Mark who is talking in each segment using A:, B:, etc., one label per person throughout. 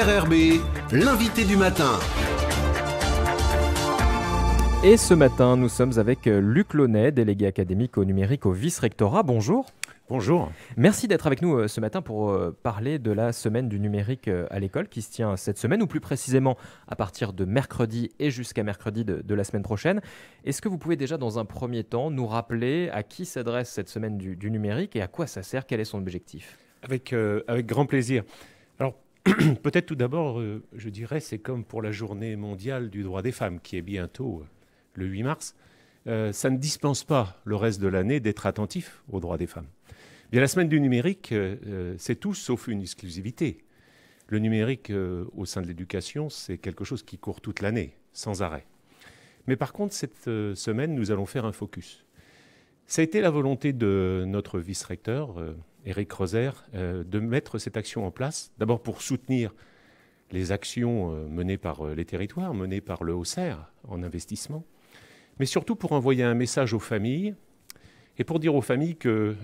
A: RRB, l'invité du matin. Et ce matin, nous sommes avec euh, Luc Launay, délégué académique au numérique au vice-rectorat. Bonjour. Bonjour. Merci d'être avec nous euh, ce matin pour euh, parler de la semaine du numérique à l'école qui se tient cette semaine, ou plus précisément à partir de mercredi et jusqu'à mercredi de, la semaine prochaine. Est-ce que vous pouvez déjà, dans un premier temps, nous rappeler à qui s'adresse cette semaine du, numérique et à quoi ça sert Quel est son objectif avec, avec grand plaisir. Peut-être tout d'abord, euh, je dirais, c'est comme pour la journée
B: mondiale du droit des femmes, qui est bientôt euh, le 8 mars, euh, ça ne dispense pas le reste de l'année d'être attentif aux droits des femmes. Eh bien, la semaine du numérique, c'est tout sauf une exclusivité. Le numérique au sein de l'éducation, c'est quelque chose qui court toute l'année, sans arrêt. Mais par contre, cette semaine, nous allons faire un focus. Ça a été la volonté de notre vice-recteur, Eric Roser, euh, de mettre cette action en place, d'abord pour soutenir les actions euh, menées par euh, les territoires, menées par le haut en investissement, mais surtout pour envoyer un message aux familles et pour dire aux familles que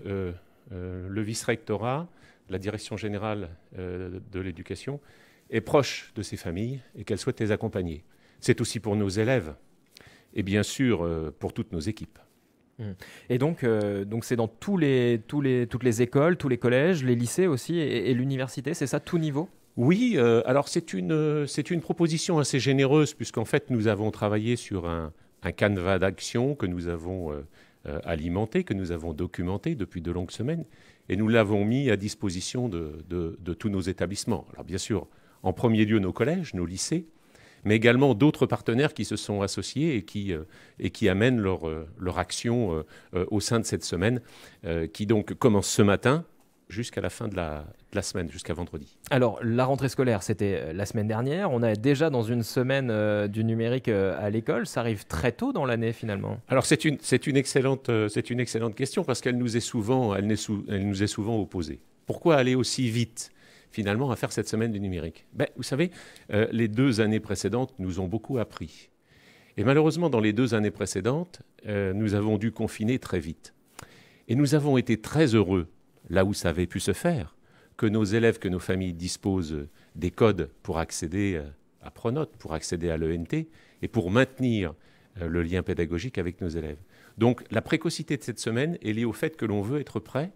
B: le vice-rectorat, la direction générale de l'éducation, est proche de ces familles et qu'elle souhaite les accompagner. C'est aussi pour nos élèves et bien sûr pour toutes nos équipes.
A: Mmh. Et donc, euh, donc c'est dans tous les, toutes les écoles, tous les collèges, les lycées aussi, et, l'université, c'est ça, tout niveau Oui, euh, alors c'est une, euh, c'est une proposition assez généreuse,
B: puisqu'en fait, nous avons travaillé sur un, un canevas d'action que nous avons alimenté, que nous avons documenté depuis de longues semaines, et nous l'avons mis à disposition de tous nos établissements. Alors bien sûr, en premier lieu, nos collèges, nos lycées, mais également d'autres partenaires qui se sont associés et qui, euh, et qui amènent leur, euh, leur action euh, au sein de cette semaine, qui donc commence ce matin jusqu'à la fin de la, la semaine jusqu'à vendredi
A: Alors, la rentrée scolaire, c'était la semaine dernière. On est déjà dans une semaine du numérique à l'école. Ça arrive très tôt dans l'année, finalement.
B: Alors, c'est une, c'est une, excellente, c'est une excellente question parce qu'elle nous est souvent, elle, nous est souvent opposée. Pourquoi aller aussi vite finalement à faire cette semaine du numérique ben, Vous savez, euh, les deux années précédentes nous ont beaucoup appris. Et malheureusement, dans les deux années précédentes, euh, nous avons dû confiner très vite. Et nous avons été très heureux, là où ça avait pu se faire, que nos élèves, que nos familles disposent des codes pour accéder euh, à Pronote, pour accéder à l'ENT et pour maintenir le lien pédagogique avec nos élèves. Donc la précocité de cette semaine est liée au fait que l'on veut être prêt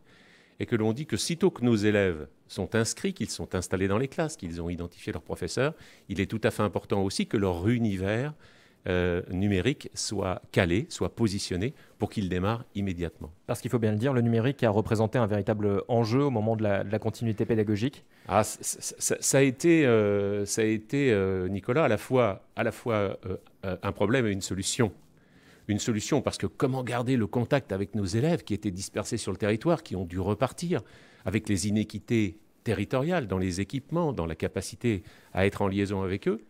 B: et que l'on dit que sitôt que nos élèves sont inscrits, qu'ils sont installés dans les classes, qu'ils ont identifié leurs professeurs, il est tout à fait important aussi que leur univers euh, numérique soit calé, soit positionné pour qu'il démarre
A: immédiatement. Parce qu'il faut bien le dire, le numérique a représenté un véritable enjeu au moment de la, continuité pédagogique.
B: Ah, ça, a été, euh, a été euh, Nicolas, à la fois, à la fois un problème et une solution. Une solution parce que comment garder le contact avec nos élèves qui étaient dispersés sur le territoire, qui ont dû repartir avec les inéquités territoriales dans les équipements, dans la capacité à être en liaison avec eux.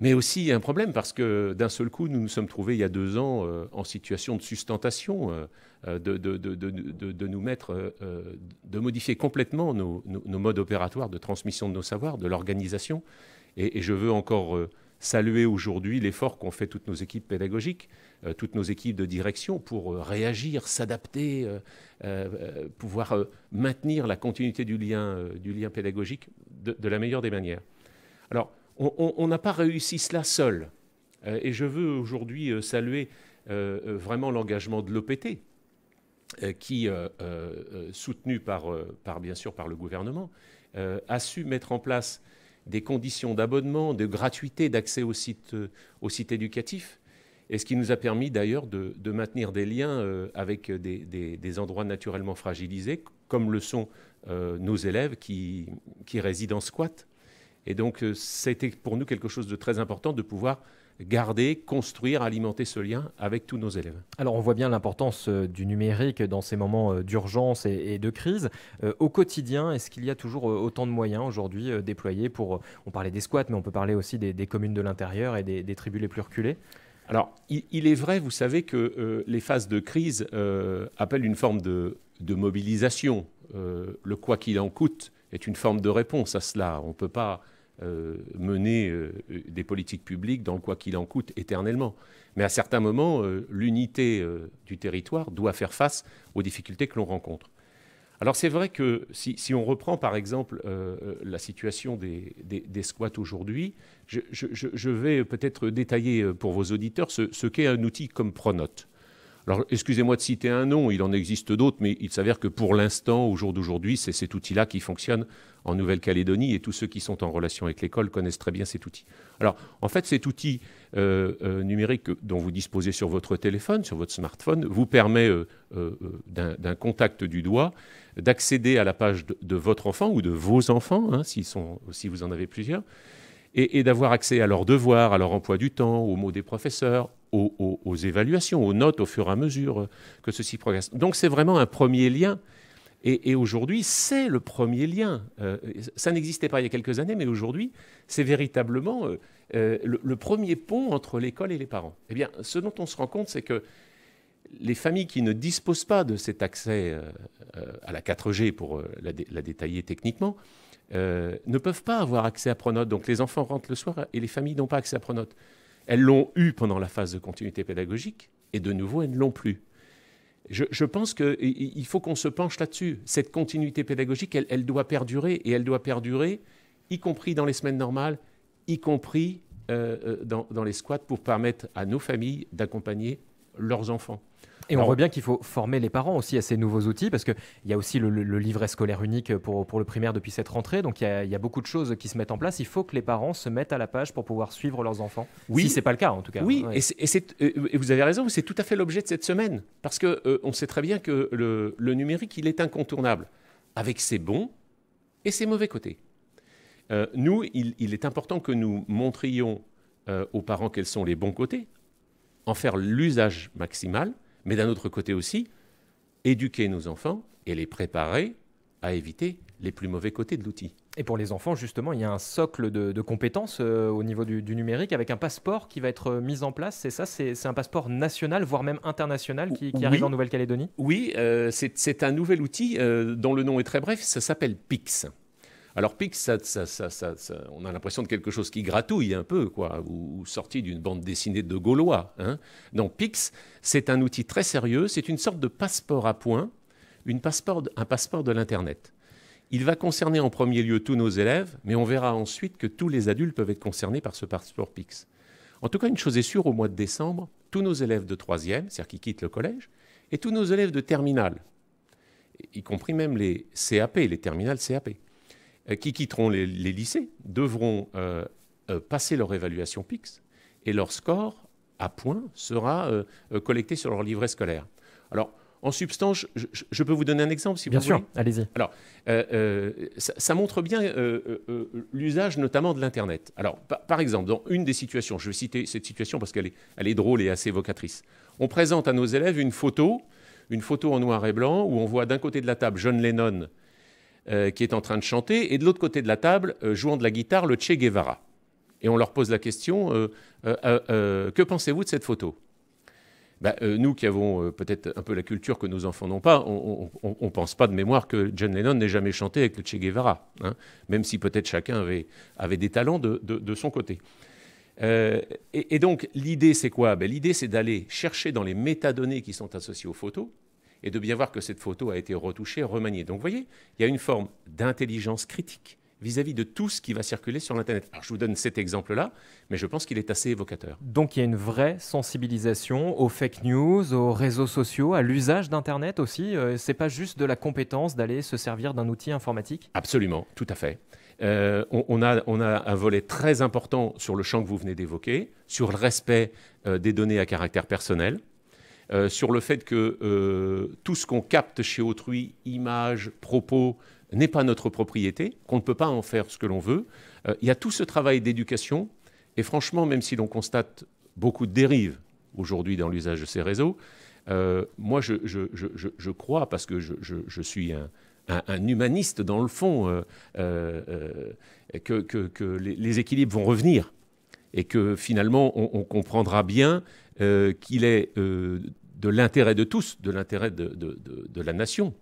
B: Mais aussi un problème parce que d'un seul coup, nous nous sommes trouvés il y a deux ans euh, en situation de sustentation, euh, euh, de, nous mettre, de modifier complètement nos, modes opératoires de transmission de nos savoirs, de l'organisation. et, je veux encore saluer aujourd'hui l'effort qu'ont fait toutes nos équipes pédagogiques, euh, toutes nos équipes de direction pour euh, réagir, s'adapter, euh, pouvoir maintenir la continuité du lien, du lien pédagogique de, la meilleure des manières. Alors, on n'a pas réussi cela seul. et je veux aujourd'hui saluer vraiment l'engagement de l'OPT, qui, soutenu par, par, bien sûr par le gouvernement, a su mettre en place des conditions d'abonnement, de gratuité, d'accès au site, euh, au éducatif, et ce qui nous a permis d'ailleurs de, maintenir des liens euh, avec des, endroits naturellement fragilisés, comme le sont euh, nos élèves qui résident en squat. Et donc, c'était pour nous quelque chose de très important de pouvoir garder, construire, alimenter ce lien avec tous nos élèves.
A: Alors on voit bien l'importance euh, du numérique dans ces moments euh, d'urgence et de crise. Euh, au quotidien, est-ce qu'il y a toujours autant de moyens aujourd'hui déployés pour, on parlait des squats, mais on peut parler aussi des, communes de l'intérieur et des, tribus les plus reculées alors, il, est vrai, vous savez, que les phases de
B: crise appellent une forme de, mobilisation. le quoi qu'il en coûte est une forme de réponse à cela. On ne peut pas euh, mener euh, des politiques publiques dans le quoi qu'il en coûte éternellement. Mais à certains moments, euh, l'unité du territoire doit faire face aux difficultés que l'on rencontre. Alors c'est vrai que si, on reprend par exemple la situation des, squats aujourd'hui, je, vais peut-être détailler pour vos auditeurs ce qu'est un outil comme Pronote. Alors, excusez-moi de citer un nom, il en existe d'autres, mais il s'avère que pour l'instant, au jour d'aujourd'hui, c'est cet outil-là qui fonctionne en Nouvelle-Calédonie, et tous ceux qui sont en relation avec l'école connaissent très bien cet outil. Alors, en fait, cet outil euh, euh, numérique dont vous disposez sur votre téléphone, sur votre smartphone, vous permet, euh, d'un contact du doigt, d'accéder à la page de, votre enfant ou de vos enfants, hein, sont, si vous en avez plusieurs, et d'avoir accès à leurs devoirs, à leur emploi du temps, aux mots des professeurs, aux, évaluations, aux notes au fur et à mesure euh, que ceci progresse. Donc c'est vraiment un premier lien. Et, aujourd'hui, c'est le premier lien. Euh, ça n'existait pas il y a quelques années, mais aujourd'hui, c'est véritablement euh, le, premier pont entre l'école et les parents. Eh bien, ce dont on se rend compte, c'est que les familles qui ne disposent pas de cet accès à la 4G, pour la, la, détailler techniquement, ne peuvent pas avoir accès à Pronote. Donc les enfants rentrent le soir et les familles n'ont pas accès à Pronote. Elles l'ont eu pendant la phase de continuité pédagogique, et de nouveau, elles ne l'ont plus. Je, pense qu'il faut qu'on se penche là-dessus. Cette continuité pédagogique, elle, doit perdurer, et elle doit perdurer, y compris dans les semaines normales, y compris euh,
A: euh, dans les squats, pour permettre à nos familles d'accompagner leurs enfants. Et on voit bien qu'il faut former les parents aussi à ces nouveaux outils, parce qu'il y a aussi le, livret scolaire unique pour, pour le primaire depuis cette rentrée, donc il y, a, beaucoup de choses qui se mettent en place. Il faut que les parents se mettent à la page pour pouvoir suivre leurs enfants, oui. si ce n'est pas le cas en tout cas. Oui, et, euh, vous avez raison, c'est tout à fait l'objet de cette semaine,
B: parce qu'on euh, on sait très bien que le, numérique, il est incontournable, avec ses bons et ses mauvais côtés. Euh, nous, il, est important que nous montrions aux parents quels sont les bons côtés, en faire l'usage maximal, mais d'un autre côté aussi, éduquer nos enfants et les préparer à éviter les plus
A: mauvais côtés de l'outil. Et pour les enfants, justement, il y a un socle de, compétences euh, au niveau du, numérique avec un passeport qui va être euh, mis en place. C'est ça, c'est un passeport national, voire même international, qui, arrive en
B: Nouvelle-Calédonie Oui, euh, c'est un nouvel outil dont le nom est très bref, ça s'appelle PIX. Alors Pix, on a l'impression de quelque chose qui gratouille un peu, quoi, ou, sorti d'une bande dessinée de Gaulois. Hein. Non, Pix, c'est un outil très sérieux, c'est une sorte de passeport à points, un passeport de l'Internet. Il va concerner en premier lieu tous nos élèves, mais on verra ensuite que tous les adultes peuvent être concernés par ce passeport Pix. En tout cas, une chose est sûre, au mois de décembre, tous nos élèves de 3e, c'est-à-dire qui quittent le collège, et tous nos élèves de terminale, y compris même les CAP, les terminales CAP, euh, qui quitteront les, lycées devront euh, euh, passer leur évaluation PIX et leur score à points sera collecté sur leur livret scolaire. Alors, en substance, je, peux vous donner un exemple si bien vous sûr, voulez. Bien sûr, allez-y. Alors, ça, montre bien l'usage notamment de l'Internet. Alors, par exemple, dans une des situations, je vais citer cette situation parce qu'elle est, est drôle et assez évocatrice. On présente à nos élèves une photo, une photo en noir et blanc, où on voit d'un côté de la table John Lennon euh, qui est en train de chanter, et de l'autre côté de la table, euh, jouant de la guitare, le Che Guevara. Et on leur pose la question, euh, que pensez-vous de cette photo ben, nous qui avons peut-être un peu la culture que nous enfants n'ont pas, on ne pense pas de mémoire que John Lennon n'ait jamais chanté avec le Che Guevara, hein, même si peut-être chacun avait, des talents de, son côté. et, donc l'idée c'est quoi ben, L'idée c'est d'aller chercher dans les métadonnées qui sont associées aux photos, et de bien voir que cette photo a été retouchée, remaniée. Donc vous voyez, il y a une forme d'intelligence critique vis-à-vis de tout ce qui va circuler sur l'Internet. Alors je vous donne cet exemple-là, mais je pense qu'il est assez évocateur.
A: Donc il y a une vraie sensibilisation aux fake news, aux réseaux sociaux, à l'usage d'Internet aussi. Euh, ce n'est pas juste de la compétence d'aller se servir d'un outil informatique Absolument, tout à fait. Euh, on, a, un volet très important sur le champ que vous venez
B: d'évoquer, sur le respect euh, des données à caractère personnel. Euh, sur le fait que euh, tout ce qu'on capte chez autrui, images, propos, n'est pas notre propriété, qu'on ne peut pas en faire ce que l'on veut. Euh, il y a tout ce travail d'éducation, et franchement, même si l'on constate beaucoup de dérives aujourd'hui dans l'usage de ces réseaux, moi je, crois, parce que je, suis un, humaniste dans le fond, que, les, équilibres vont revenir et que finalement on comprendra bien euh, qu'il est euh, de l'intérêt de tous, de l'intérêt de, la nation,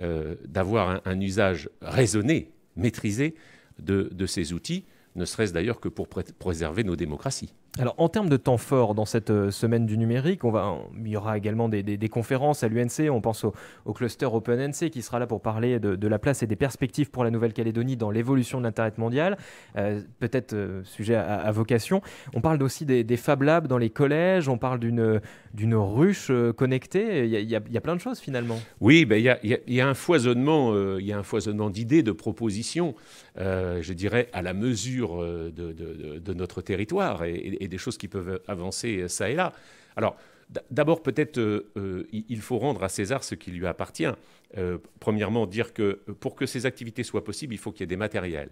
B: euh, d'avoir un, usage raisonné, maîtrisé de, ces outils, ne serait-ce d'ailleurs que pour préserver nos démocraties.
A: Alors en termes de temps fort dans cette euh, semaine du numérique, on va, il y aura également des, conférences à l'UNC, on pense au, cluster OpenNC qui sera là pour parler de, la place et des perspectives pour la Nouvelle-Calédonie dans l'évolution de l'Internet mondial, euh, peut-être euh, sujet à, vocation. On parle aussi des, Fab Labs dans les collèges, on parle d'une ruche connectée, il y, a, plein de choses finalement.
B: Oui, ben, il, y a, un foisonnement, il un foisonnement d'idées, de propositions, je dirais à la mesure de, notre territoire. et et des choses qui peuvent avancer euh, ça et là. Alors, D'abord, peut-être, euh, euh, il faut rendre à César ce qui lui appartient. premièrement, dire que pour que ces activités soient possibles, il faut qu'il y ait des matériels.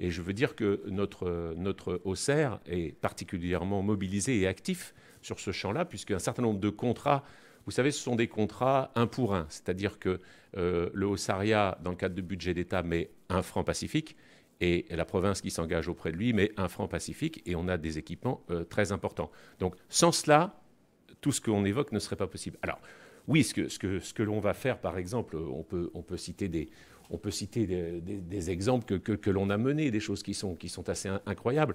B: Et je veux dire que notre, notre Auxerre est particulièrement mobilisé et actif sur ce champ-là, puisqu'un certain nombre de contrats, vous savez, ce sont des contrats un pour un. C'est-à-dire que le haut dans le cadre du budget d'État, met un franc pacifique et la province qui s'engage auprès de lui met un franc pacifique et on a des équipements euh, très importants. Donc sans cela, tout ce qu'on évoque ne serait pas possible. Alors oui, ce que, ce ce que l'on va faire, par exemple, on peut, on peut citer des, on peut citer des, exemples que, l'on a menés, des choses qui sont, qui sont assez incroyables.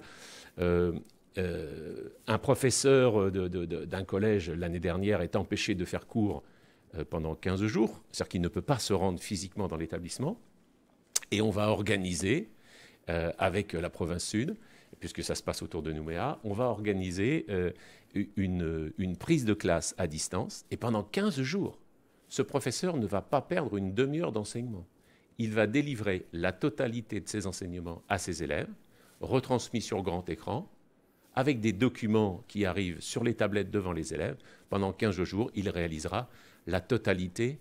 B: Euh, euh, un professeur d'un collège l'année dernière est empêché de faire cours pendant 15 jours, c'est-à-dire qu'il ne peut pas se rendre physiquement dans l'établissement, et on va organiser euh, avec euh, la province sud, puisque ça se passe autour de Nouméa, on va organiser euh, une, une, prise de classe à distance. Et pendant 15 jours, ce professeur ne va pas perdre une demi-heure d'enseignement. Il va délivrer la totalité de ses enseignements à ses élèves, retransmis sur grand écran, avec des documents qui arrivent sur les tablettes devant les élèves. Pendant 15 jours, il réalisera la totalité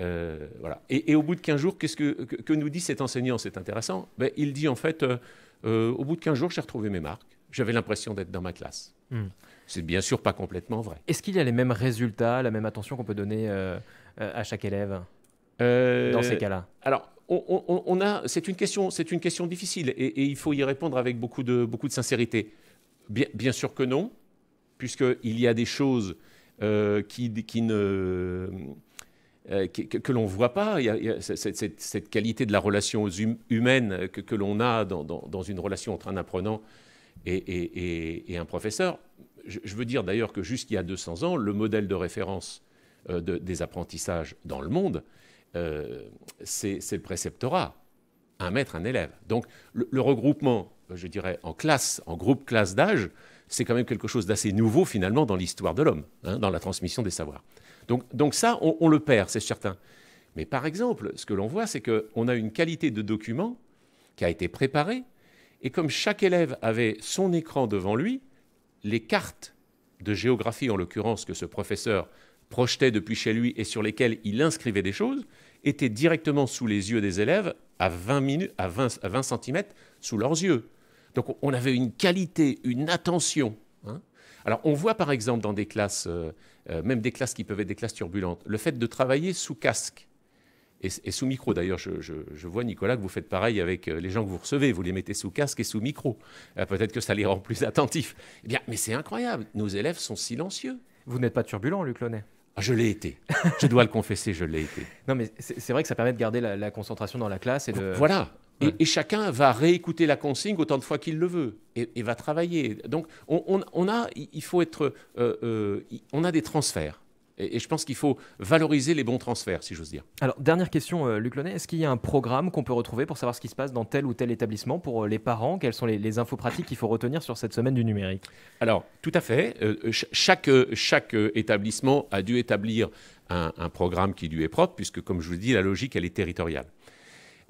B: euh, voilà. Et, au bout de 15 jours, qu'est-ce que, que, nous dit cet enseignant C'est intéressant. Ben, il dit en fait, euh, euh, au bout de 15 jours, j'ai retrouvé mes marques. J'avais l'impression d'être dans ma classe. Hmm. C'est bien sûr pas complètement vrai.
A: Est-ce qu'il y a les mêmes résultats, la même attention qu'on peut donner à chaque élève
B: dans ces cas-là Alors, on, a, c'est une question, c'est une question difficile, et, il faut y répondre avec beaucoup de, beaucoup de sincérité. Bien, sûr que non, puisqu'il y a des choses qui, qui ne euh, que, l'on ne voit pas. Il cette, qualité de la relation hum-, humaine que, l'on a dans, une relation entre un apprenant et, un professeur. Je, veux dire d'ailleurs que jusqu'il y a 200 ans, le modèle de référence euh, des apprentissages dans le monde, euh, c'est le préceptorat, un maître, un élève. Donc le, regroupement, je dirais, en classe, en groupe classe d'âge, c'est quand même quelque chose d'assez nouveau finalement dans l'histoire de l'homme, hein, dans la transmission des savoirs. Donc, ça, on, le perd, c'est certain. Mais par exemple, ce que l'on voit, c'est qu'on a une qualité de document qui a été préparée, et comme chaque élève avait son écran devant lui, les cartes de géographie, en l'occurrence, que ce professeur projetait depuis chez lui et sur lesquelles il inscrivait des choses, étaient directement sous les yeux des élèves à 20, minutes, à cm sous leurs yeux. Donc on avait une qualité, une attention. Hein. Alors on voit par exemple dans des classes euh, euh, même des classes qui peuvent être des classes turbulentes. Le fait de travailler sous casque et, sous micro, d'ailleurs, je, vois, Nicolas, que vous faites pareil avec euh, les gens que vous recevez, vous les mettez sous casque et sous micro. Euh, peut-être que ça les rend plus attentifs.
A: Eh bien, mais c'est incroyable, nos élèves sont silencieux. Vous n'êtes pas turbulent, Luc
B: ah, je l'ai été. je dois le confesser, je l'ai été.
A: Non, mais c'est vrai que ça permet de garder la, la concentration dans la classe et de. Voilà. Et, chacun va réécouter la consigne autant de fois qu'il le veut et, va travailler. Donc,
B: on, a, il faut être, euh, euh, on a des transferts. Et, je pense qu'il faut valoriser les bons transferts, si j'ose dire.
A: Alors, dernière question, euh, Luc Lonnet. Est-ce qu'il y a un programme qu'on peut retrouver pour savoir ce qui se passe dans tel ou tel établissement pour les parents Quelles sont les, infos pratiques qu'il faut retenir sur cette semaine du numérique Alors, tout à fait. chaque, chaque établissement a dû établir
B: un, un programme qui lui est propre, puisque, comme je vous le dis, la logique, elle est territoriale.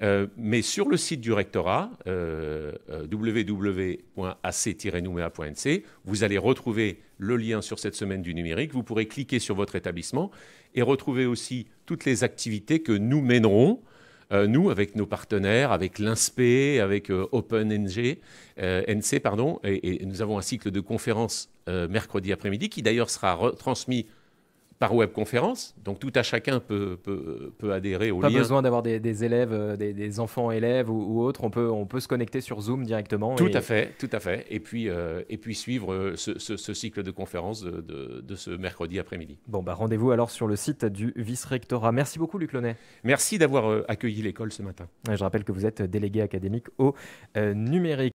B: Euh, mais sur le site du rectorat, euh, euh, www.ac-nouméa.nc, vous allez retrouver le lien sur cette semaine du numérique. Vous pourrez cliquer sur votre établissement et retrouver aussi toutes les activités que nous mènerons, nous, avec nos partenaires, avec l'INSPE, avec OpenNC, NC, pardon, et, nous avons un cycle de conférences mercredi après-midi qui d'ailleurs sera retransmis par webconférence. Donc tout à chacun peut, peut, adhérer au Pas besoin
A: d'avoir des, élèves, euh, des, enfants élèves ou, autres. On peut, on peut se connecter sur Zoom directement. Tout à fait,
B: tout à fait. Et puis, euh, et puis suivre euh, ce, cycle de conférences de, ce mercredi après-midi.
A: Bon, bah rendez-vous alors sur le site du vice-rectorat. Merci beaucoup, Luc Lonnet. Merci d'avoir accueilli l'école ce matin. Je rappelle que vous êtes délégué académique au numérique.